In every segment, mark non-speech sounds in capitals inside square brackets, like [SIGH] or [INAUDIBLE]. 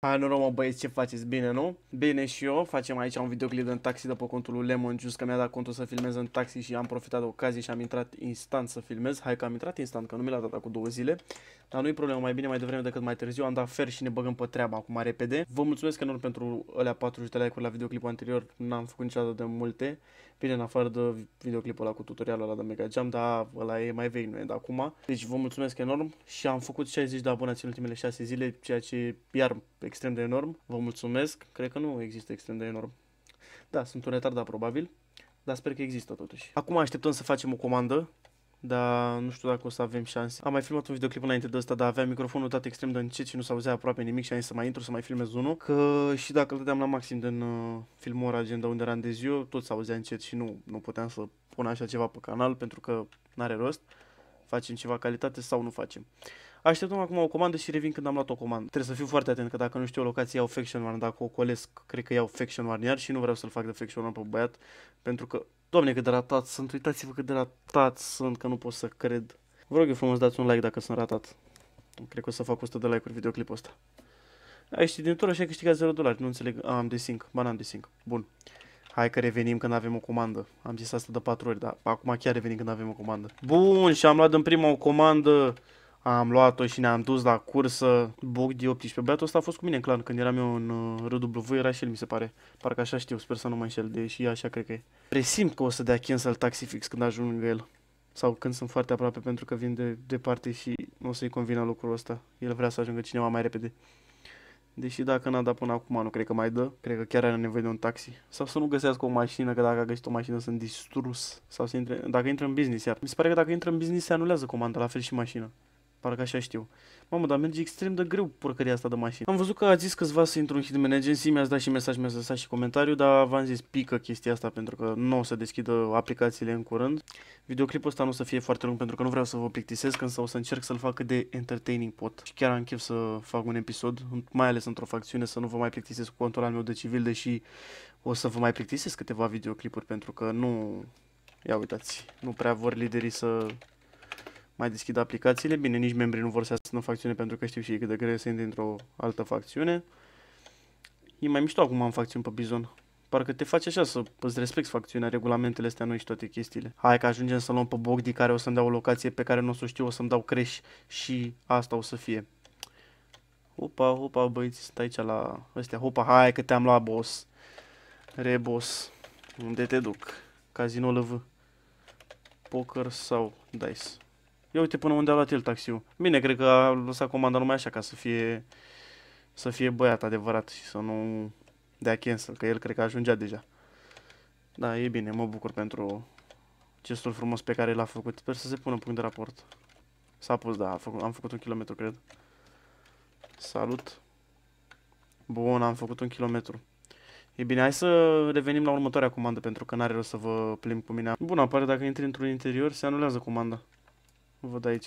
Hai, normal, băieți, ce faceți? Bine, nu? Bine și eu, facem aici un videoclip în taxi după contul lui Lemon Juice, că mi-a dat contul să filmez în taxi și am profitat de ocazie și am intrat instant să filmez. Hai că am intrat instant, că nu mi l-a dat cu două zile, dar nu-i problemă, mai bine mai devreme decât mai târziu, am dat fer și ne băgăm pe treaba acum repede. Vă mulțumesc enorm pentru alea 40 de like-uri la videoclipul anterior, n-am făcut niciodată de multe, bine, în afară de videoclipul ăla cu tutorialul ăla de Mega Jam, dar ăla e mai vechi, nu e de acum. Deci vă mulțumesc enorm și am făcut 60 de abonați în ultimele 6 zile, ceea ce iar extrem de enorm. Vă mulțumesc. Cred că nu există extrem de enorm. Da, sunt un retardat da, probabil, dar sper că există totuși. Acum așteptăm să facem o comandă, dar nu știu dacă o să avem șanse. Am mai filmat un videoclip înainte de ăsta, dar avea microfonul dat extrem de încet și nu s-auzea aproape nimic și am să mai intru să mai filmez unul. Că și dacă îl dădeam la maxim din uh, filmora agenda unde de ziua tot s-auzea încet și nu, nu puteam să pun așa ceva pe canal pentru că n-are rost facem ceva calitate sau nu facem. Așteptăm acum o comandă și revin când am luat o comandă. Trebuie să fiu foarte atent că dacă nu știu o locație iau Faction One, dacă o colesc, cred că iau Faction One iar și nu vreau să-l fac de Faction One pe băiat, pentru că, doamne cât de ratat sunt, uitați-vă cât de ratat sunt, că nu pot să cred. Vă rog eu frumos dați un like dacă sunt ratat. Cred că o să fac 100 de like-uri videoclipul ăsta. Ai din tur și ai câștigat 0 dolari, nu înțeleg. am am sync, banan am sync, Bun. Hai că revenim când avem o comandă. Am zis asta de 4 ori, dar acum chiar revenim când avem o comandă. Bun, și am luat în prima o comandă. Am luat-o și ne-am dus la cursă. Bug de 18. Băiatul ăsta a fost cu mine în clan când eram eu în uh, RW, era și el, mi se pare. Parcă așa știu, sper să nu mă înșel, deși așa cred că e. Presimt că o să dea cancel taxi fix când ajung el. Sau când sunt foarte aproape pentru că vin de departe și nu o să-i convină lucrul ăsta. El vrea să ajungă cineva mai repede. Deși dacă n-a dat până acum, nu cred că mai dă. Cred că chiar are nevoie de un taxi. Sau să nu găsească o mașină, că dacă a găsit o mașină sunt distrus. Sau să intre, dacă intră în business iar. Mi se pare că dacă intră în business se anulează comanda, la fel și mașina. Parcă așa știu. Mamă, dar merge extrem de greu porcăria asta de mașină. Am văzut că a zis câțiva să intru în Hitman Agency, mi-ați dat și mesaj, mi-ați lăsat și comentariu, dar v-am zis pică chestia asta pentru că nu o să deschidă aplicațiile în curând. Videoclipul ăsta nu o să fie foarte lung pentru că nu vreau să vă plictisesc, însă o să încerc să-l fac cât de entertaining pot. Și chiar am chef să fac un episod, mai ales într-o facțiune, să nu vă mai plictisesc cu contul al meu de civil, deși o să vă mai plictisesc câteva videoclipuri pentru că nu... Ia uitați, nu prea vor liderii să mai deschid aplicațiile. Bine, nici membrii nu vor să iasă în facțiune pentru că știu și ei cât de greu să intri într-o altă facțiune. E mai mișto acum am facțiuni pe Bizon. Parcă te face așa să îți respecti facțiunea, regulamentele astea noi și toate chestiile. Hai că ajungem să luăm pe Bogdi care o să-mi dea o locație pe care nu o să știu, o să-mi dau creș și asta o să fie. Hopa, hopa, băiți, sunt aici la ăstea. Hopa, hai că te-am luat, boss. Rebos. Unde te duc? Casino LV. Poker sau dice? Ia uite până unde a luat el taxiul. Bine, cred că a lăsat comanda numai așa ca să fie să fie băiat adevărat și să nu dea cancel, că el cred că ajungea deja. Da, e bine, mă bucur pentru gestul frumos pe care l-a făcut. Sper să se pună punct de raport. S-a pus, da, făcut, am făcut un kilometru, cred. Salut. Bun, am făcut un kilometru. E bine, hai să revenim la următoarea comandă, pentru că n-are rost să vă plimb cu mine. Bun, apare dacă intri într-un interior, se anulează comanda. Văd aici.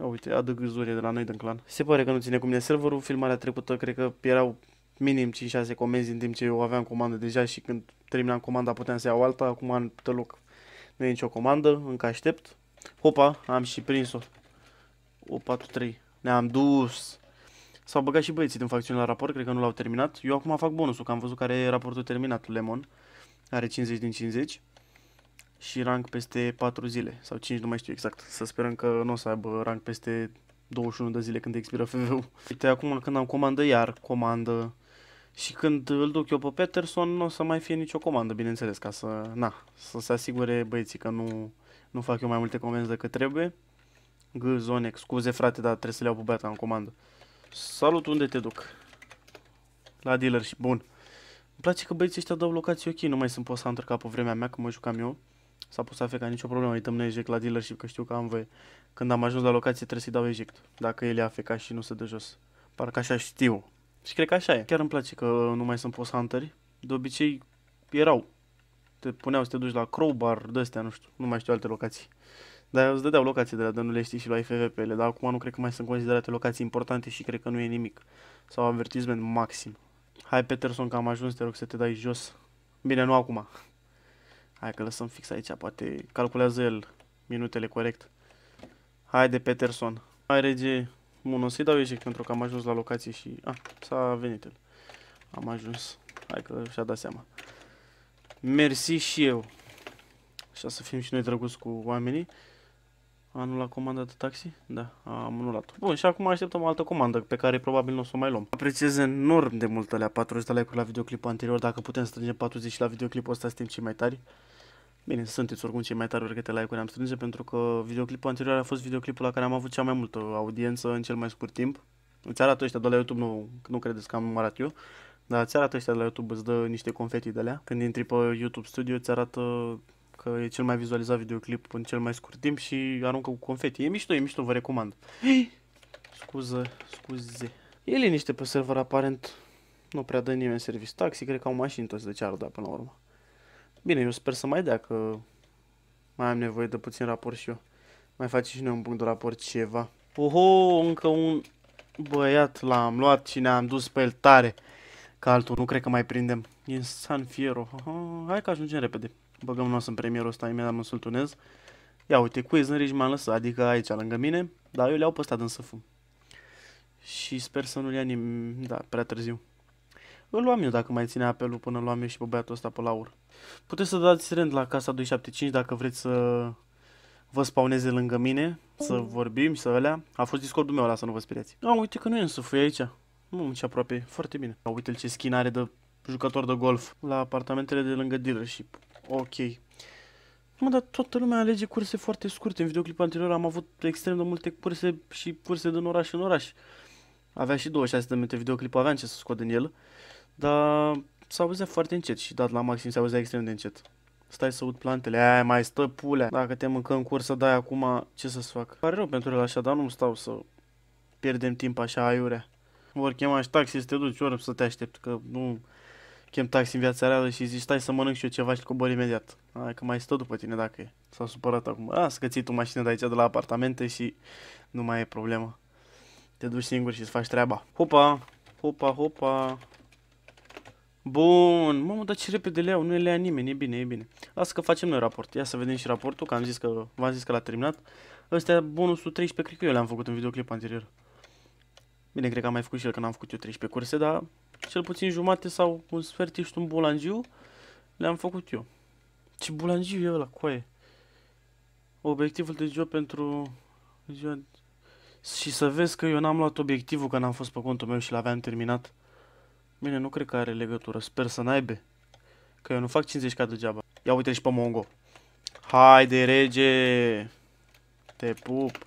Ia uite, adă gâzurile de la noi din clan. Se pare că nu ține cum ne serverul. Filmarea trecută, cred că erau minim 5-6 comenzi în timp ce eu aveam comandă deja și când terminam comanda puteam să iau alta. Acum în loc nu e nicio comandă, încă aștept. Hopa, am și prins-o. 843. Ne-am dus. S-au băgat și băieții din facțiune la raport, cred că nu l-au terminat. Eu acum fac bonusul, că am văzut care e raportul terminat, Lemon. Are 50 din 50 și rank peste 4 zile sau 5, nu mai știu exact. Să sperăm că nu o să aibă rank peste 21 de zile când expiră FV-ul. Uite, acum când am comandă, iar comandă și când îl duc eu pe Peterson, nu o să mai fie nicio comandă, bineînțeles, ca să, na, să se asigure băieții că nu, nu fac eu mai multe comenzi decât trebuie. G, zone, scuze frate, dar trebuie să le iau pe beata în comandă. Salut, unde te duc? La dealer și bun. Îmi place că băieții ăștia dau locații ok, nu mai sunt post hunter ca pe vremea mea, că mă jucam eu s-a pus AFK, nicio problemă, uităm ne eject la dealership, că știu că am voie. Când am ajuns la locație trebuie să-i dau eject, dacă el e AFK și nu se dă jos. Parcă așa știu. Și cred că așa e. Chiar îmi place că nu mai sunt post hunteri. De obicei erau. Te puneau să te duci la crowbar, de-astea, nu știu, nu mai știu alte locații. Dar îți dădeau locații de la Dănule știi și la FVP-le, dar acum nu cred că mai sunt considerate locații importante și cred că nu e nimic. Sau avertisment maxim. Hai Peterson că am ajuns, te rog să te dai jos. Bine, nu acum. Hai că lăsăm fix aici, poate calculează el minutele corect. Haide, Peterson. Hai, rege. Bun, să-i dau eject pentru că am ajuns la locație și... Ah, s-a venit el. Am ajuns. Hai că și-a dat seama. Mersi și eu. Așa să fim și noi drăguți cu oamenii. A, la comanda de taxi? Da, am anulat. Bun, și acum așteptăm o altă comandă pe care probabil nu o să o mai luăm. Apreciez enorm de mult alea 40 de like-uri la videoclipul anterior. Dacă putem strângem 40 la videoclipul ăsta, suntem cei mai tari. Bine, sunteți oricum cei mai tari oricâte like-uri am strânge pentru că videoclipul anterior a fost videoclipul la care am avut cea mai multă audiență în cel mai scurt timp. Îți arată ăștia de la YouTube, nu, nu credeți că am arătat eu, dar îți arată ăștia de la YouTube, îți dă niște confeti de alea. Când intri pe YouTube Studio, îți arată că e cel mai vizualizat videoclip în cel mai scurt timp și aruncă cu confeti. E mișto, e mișto, vă recomand. Hei! [GASPS] Scuză, scuze. E liniște pe server aparent, nu prea dă nimeni service taxi, cred că au mașini toți de ce ar da până la urmă. Bine, eu sper să mai dea, că mai am nevoie de puțin raport și eu. Mai face și noi un punct de raport ceva. Oho, încă un băiat l-am luat și ne-am dus pe el tare. Ca altul, nu cred că mai prindem. E în San Fiero. Aha, hai că ajungem repede. Băgăm nos în premierul ăsta, imediat mă sultunez. Ia uite, cu în Ridge m-am lăsat, adică aici, lângă mine. Dar eu le-au păstat în săfum. Și sper să nu-l ia nimeni, da, prea târziu. Îl luam eu dacă mai ține apelul până luam eu și pe băiatul ăsta pe laur. Puteți să dați rând la casa 275 dacă vreți să vă spauneze lângă mine, să vorbim și să alea. A fost discordul meu ăla să nu vă speriați. A, uite că nu e în sufui aici. Nu, nici aproape. Foarte bine. A, uite-l ce skin are de jucător de golf la apartamentele de lângă dealership. Ok. Mă, dar toată lumea alege curse foarte scurte. În videoclipul anterior am avut extrem de multe curse și curse din oraș în oraș. Avea și 26 de minute videoclipul, aveam ce să scot din el. Dar a auzit foarte încet și dat la maxim s-a auzit extrem de încet. Stai să ud plantele, aia mai stă pulea. Dacă te mâncă în cursă, dai acum, ce să-ți fac? Pare rău pentru el așa, dar nu stau să pierdem timp așa aiurea. vor chema și taxi să te duci, ori să te aștept, că nu chem taxi în viața reală și zici stai să mănânc și eu ceva și cobor imediat. Hai că mai stă după tine dacă e. S-a supărat acum. A, să ții tu mașină de aici de la apartamente și nu mai e problemă. Te duci singur și îți faci treaba. Hopa, hopa, hopa. Bun, mamă, dar ce repede le iau, nu le ia nimeni, e bine, e bine. Lasă că facem noi raport, ia să vedem și raportul, că am zis că, v-am zis că l-a terminat. Ăstea bonusul 13, cred că eu le-am făcut în videoclip anterior. Bine, cred că am mai făcut și el, că n-am făcut eu 13 curse, dar cel puțin jumate sau un sfert ești un bulangiu, le-am făcut eu. Ce bulangiu e ăla, coaie? Obiectivul de job pentru ziua... Și să vezi că eu n-am luat obiectivul, că n-am fost pe contul meu și l-aveam terminat. Bine, nu cred că are legătură. Sper să n-aibă. Că eu nu fac 50k degeaba. Ia uite și pe Mongo. Haide, rege! Te pup!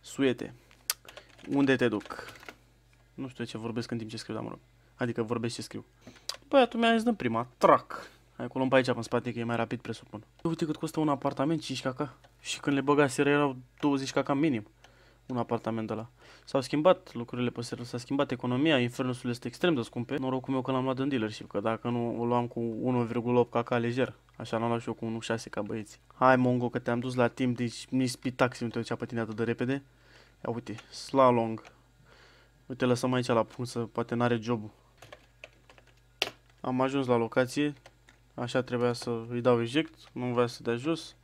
Suiete. Unde te duc? Nu știu ce vorbesc în timp ce scriu, dar mă rog. Adică vorbesc ce scriu. Băi, tu mi-ai zis în prima. Trac! Hai cu pe aici, pe spate, că e mai rapid, presupun. Uite cât costă un apartament, 5 caca. Și când le băgaseră erau 20 caca minim un apartament de la. S-au schimbat lucrurile pe s-a schimbat economia, infernusul este extrem de scumpe. Norocul meu că l-am luat în dealership, că dacă nu o luam cu 1,8 ca lejer, așa l-am luat și eu cu 1,6 ca băieți. Hai Mongo că te-am dus la timp, deci spit taxi, nu te ducea pe tine atât de repede. Ia uite, slalong. Uite, lăsăm aici la punct să poate n-are -ul. Am ajuns la locație, așa trebuia să îi dau eject, nu vrea să dea jos.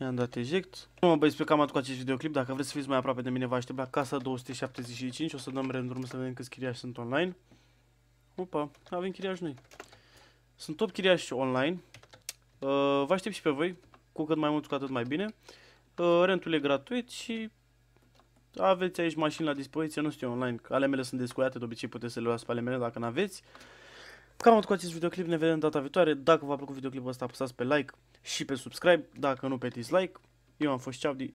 I-am dat eject. Nu Mă, băi, sper că atât cu acest videoclip. Dacă vreți să fiți mai aproape de mine, vă aștept la casa 275. O să dăm random să vedem câți chiriași sunt online. Opa, avem chiriași noi. Sunt top chiriași online. Uh, vă aștept și pe voi. Cu cât mai mult, cu atât mai bine. Uh, rentul e gratuit și aveți aici mașini la dispoziție, nu știu online, ale mele sunt descuiate, de obicei puteți să le luați pe ale mele dacă n-aveți. Cam atât cu acest videoclip, ne vedem data viitoare. Dacă v-a plăcut videoclipul ăsta, apăsați pe like și pe subscribe, dacă nu pe dislike. Eu am fost Ceabdi.